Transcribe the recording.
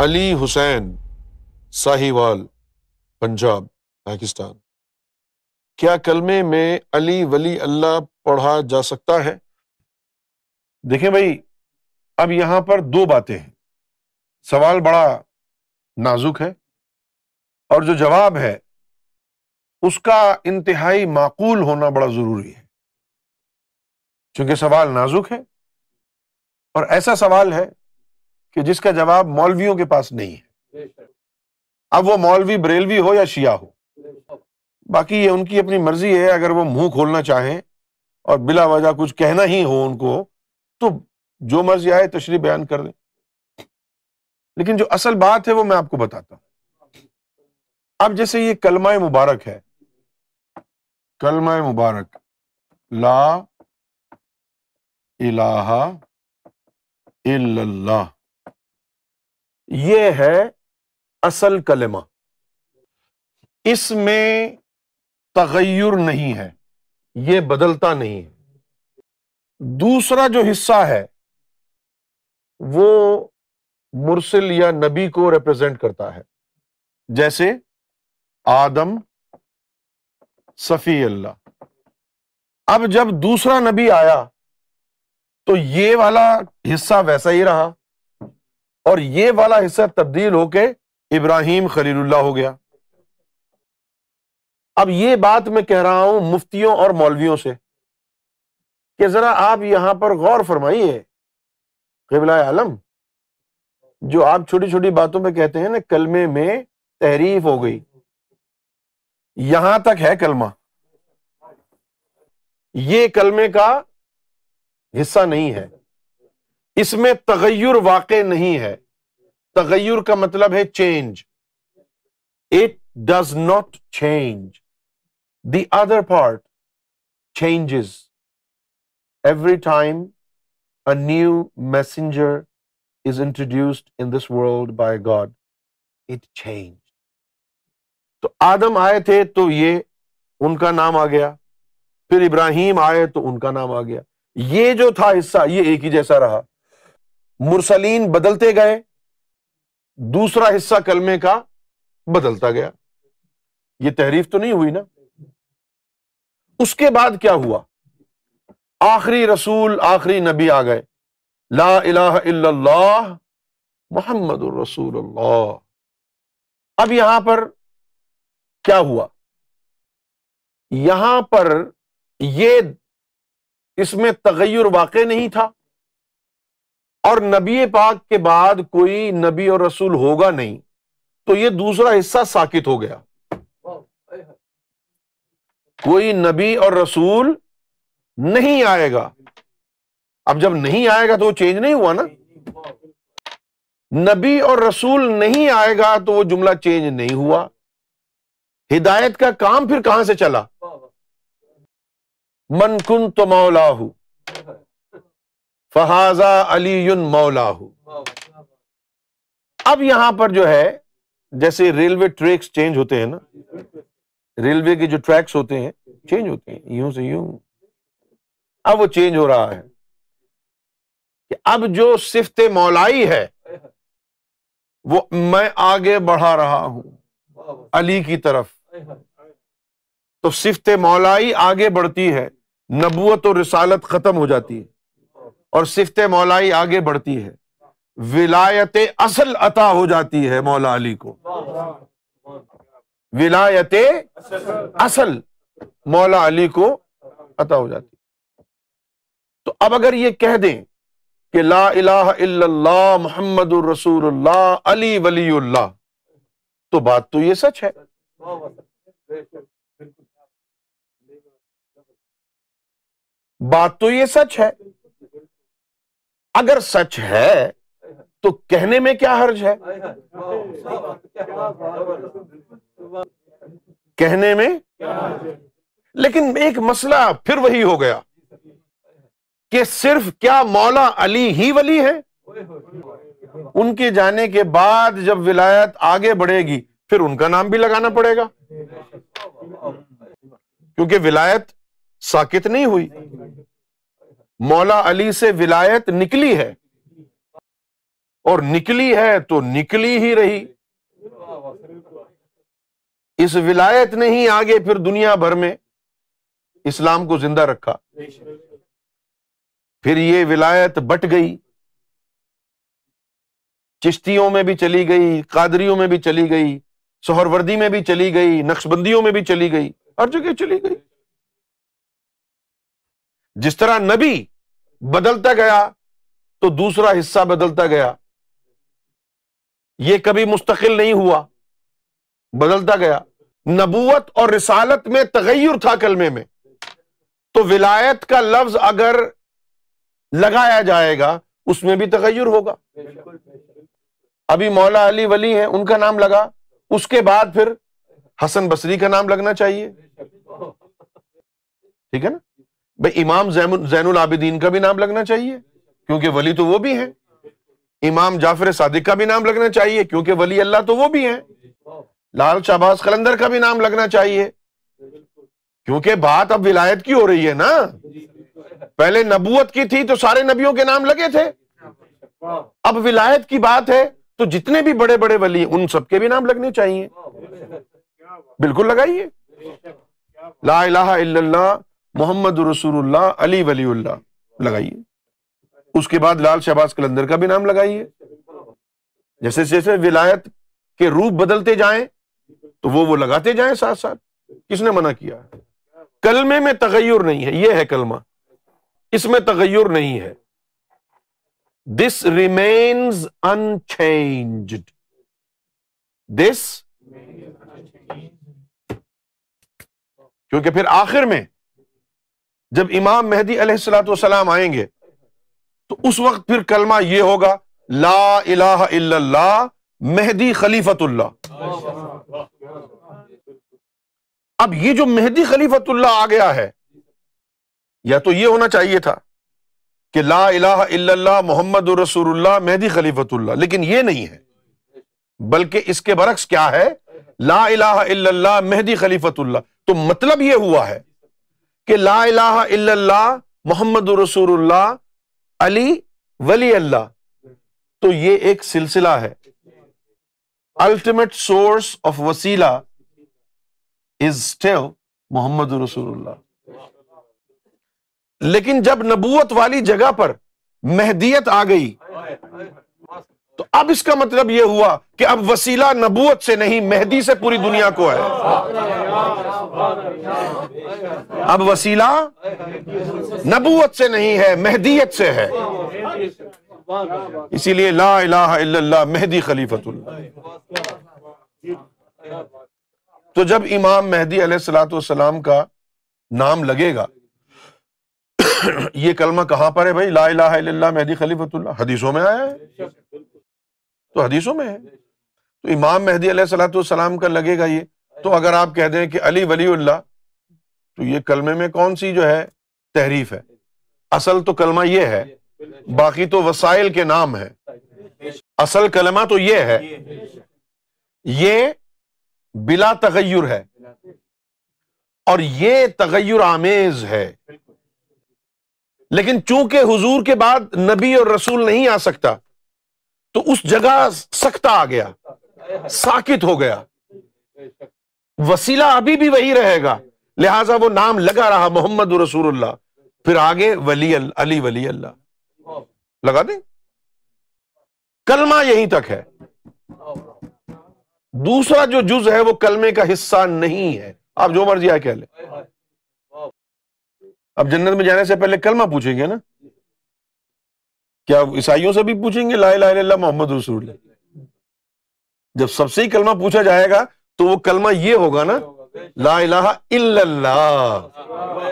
अली हुसैन साहिवाल पंजाब पाकिस्तान क्या कलमे में अली वली अल्लाह पढ़ा जा सकता है देखें भाई अब यहां पर दो बातें हैं सवाल बड़ा नाजुक है और जो जवाब है उसका इंतहाई माकूल होना बड़ा जरूरी है क्योंकि सवाल नाजुक है और ऐसा सवाल है कि जिसका जवाब मौलवियों के पास नहीं है अब वो मौलवी बरेलवी हो या शिया हो बाकी ये उनकी अपनी मर्जी है अगर वो मुंह खोलना चाहे और बिला वजह कुछ कहना ही हो उनको तो जो मर्जी आए तशरी बयान कर लेकिन जो असल बात है वो मैं आपको बताता हूं अब जैसे ये कलमा मुबारक है कलमा मुबारक ला इलाहा इल्लल्लाह ये है असल कलमा इसमें तगैर नहीं है ये बदलता नहीं है दूसरा जो हिस्सा है वो मुरसिल या नबी को रिप्रेजेंट करता है जैसे आदम सफ़ी अल्लाह अब जब दूसरा नबी आया तो ये वाला हिस्सा वैसा ही रहा और ये वाला हिस्सा तब्दील होके इब्राहिम खलीलुल्लाह हो गया अब ये बात मैं कह रहा हूं मुफ्तियों और मौलवियों से कि जरा आप यहां पर गौर फरमाइए कबला आलम जो आप छोटी छोटी बातों पे कहते हैं ना कलमे में तहरीफ हो गई यहां तक है कलमा ये कलमे का हिस्सा नहीं है इसमें तगैर वाक़ नहीं है तगैर का मतलब है change it does not change the other part changes every time a new messenger is introduced in this world by God. It changed. तो आदम आए थे तो ये उनका नाम आ गया फिर इब्राहिम आए तो उनका नाम आ गया ये जो था हिस्सा ये एक ही जैसा रहा मुरसलीन बदलते गए दूसरा हिस्सा कलमे का बदलता गया ये तहरीफ तो नहीं हुई ना उसके बाद क्या हुआ आखिरी रसूल आखिरी नबी आ गए ला इलाह इल्लल्लाह मोहम्मद रसूल अब यहां पर क्या हुआ यहां पर यह इसमें तगैर वाक़ नहीं था और नबी पाक के बाद कोई नबी और रसूल होगा नहीं तो ये दूसरा हिस्सा साकित हो गया कोई नबी और रसूल नहीं आएगा अब जब नहीं आएगा तो वो चेंज नहीं हुआ ना नबी और रसूल नहीं आएगा तो वो जुमला चेंज नहीं हुआ हिदायत का काम फिर कहां से चला मनकुन तो मौलाहू फहाजा अली मौलाहू अब यहां पर जो है जैसे रेलवे ट्रैक्स चेंज होते हैं ना रेलवे के जो ट्रैक्स होते हैं चेंज होते हैं यूं से यूं अब वो चेंज हो रहा है कि अब जो सिफत मौलाई है वो मैं आगे बढ़ा रहा हूं अली की तरफ तो सिफत मौलाई आगे बढ़ती है नबूत और रिसालत खत्म हो जाती है और सिफत मौलाई आगे बढ़ती है विलायत असल अता हो जाती है मौला अली को विलायत असल मौला अली को अता हो जाती तो अब अगर ये कह दें कि ला इलाह इल्लल्लाह मोहम्मद रसूलुल्लाह अली वलीउल्लाह तो बात तो ये सच है बात तो ये सच है अगर सच है तो कहने में क्या हर्ज है कहने में लेकिन एक मसला फिर वही हो गया कि सिर्फ क्या मौला अली ही वली है उनके जाने के बाद जब विलायत आगे बढ़ेगी फिर उनका नाम भी लगाना पड़ेगा क्योंकि विलायत साकित नहीं हुई मौला अली से विलायत निकली है और निकली है तो निकली ही रही इस विलायत ने ही आगे फिर दुनिया भर में इस्लाम को जिंदा रखा फिर ये विलायत बट गई चिश्तियों में भी चली गई कादरियों में भी चली गई सोहरवर्दी में भी चली गई नक्शबंदियों में भी चली गई हर जगह चली गई जिस तरह नबी बदलता गया तो दूसरा हिस्सा बदलता गया यह कभी मुस्तकिल नहीं हुआ बदलता गया नबूवत और रिसालत में तगैर था कलमे में तो विलायत का लफ्ज अगर लगाया जाएगा उसमें भी तगैर होगा अभी मौला अली वली है उनका नाम लगा उसके बाद फिर हसन बसरी का नाम लगना चाहिए ठीक है ना भाई इमाम जैन आबिदीन का भी नाम लगना चाहिए क्योंकि वली तो वो भी है इमाम जाफर सादिक का भी नाम लगना चाहिए क्योंकि वली अल्लाह तो वो भी है लाल शाहबाज कलंदर का भी नाम लगना चाहिए क्योंकि बात अब विलायत की हो रही है ना पहले नबूत की थी तो सारे नबियों के नाम लगे थे अब विलायत की बात है तो जितने भी बड़े बड़े वली उन सबके भी नाम लगने चाहिए बिल्कुल लगाइए ला इलाहा इल्लल्लाह मोहम्मद रसूलुल्लाह अली वली लगाइए उसके बाद लाल शहबाज कलंदर का भी नाम लगाइए जैसे जैसे विलायत के रूप बदलते जाए तो वो वो लगाते जाए साथ साथ किसने मना किया कलमे में तगैर नहीं है यह है कलमा इसमें तगैर नहीं है दिस रिमेन्स अनचेंज दिस क्योंकि फिर आखिर में जब इमाम मेहदी अलैहिस्सलाम आएंगे तो उस वक्त फिर कलमा यह होगा ला इलाह इल्लल्लाह मेहदी खलीफतुल्ला अब ये जो मेहदी खलीफतुल्ला आ गया है या तो ये होना चाहिए था कि ला इलाह इल्लल्लाह मोहम्मद रसूलुल्लाह मेहदी खलीफतुल्ला लेकिन ये नहीं है बल्कि इसके बरक्स क्या है ला इलाह इल्लल्लाह मेहदी खलीफतुल्ला तो मतलब यह हुआ है कि ला इला मोहम्मद रसूल अली वली अल्लाह तो ये एक सिलसिला है अल्टीमेट सोर्स ऑफ वसीला इज स्टिल मोहम्मद रसूल लेकिन जब नबूत वाली जगह पर मेहदियत आ गई तो अब इसका मतलब यह हुआ कि अब वसीला नबूत से नहीं मेहदी से पूरी दुनिया को है अब वसीला नबूत से नहीं है मेहदीत से है इसीलिए ला इलाहा मेहदी खलीफतुल्ला तो जब इमाम मेहदी सलाम का नाम लगेगा ये कलमा कहां पर है भाई ला इलाहा मेहदी खलीफतुल्ला हदीसों में आया है तो हदीसों में है तो इमाम मेहदी सलाम का लगेगा ये तो अगर आप कह दें कि अली वलीउल्लाह तो ये कलमे में कौन सी जो है तहरीफ है असल तो कलमा ये है बाकी तो वसाइल के नाम है असल कलमा तो ये है ये बिला तगैर है और ये तगैर आमेज है लेकिन चूंकि हुजूर के बाद नबी और रसूल नहीं आ सकता तो उस जगह सख्ता आ गया साकित हो गया वसीला अभी भी वही रहेगा लिहाजा वो नाम लगा रहा मोहम्मद रसूलुल्लाह फिर आगे वली अल, अली वली अल्लाह लगा दे कलमा यहीं तक है दूसरा जो जुज है वो कलमे का हिस्सा नहीं है आप जो मर्जी आए कह ले अब जन्नत में जाने से पहले कलमा पूछेंगे ना क्या ईसाइयों से भी पूछेंगे ला ला मोहम्मद रसूल जब सबसे ही कलमा पूछा जाएगा तो वो कलमा ये होगा ना ला इलाहा इल्लल्लाह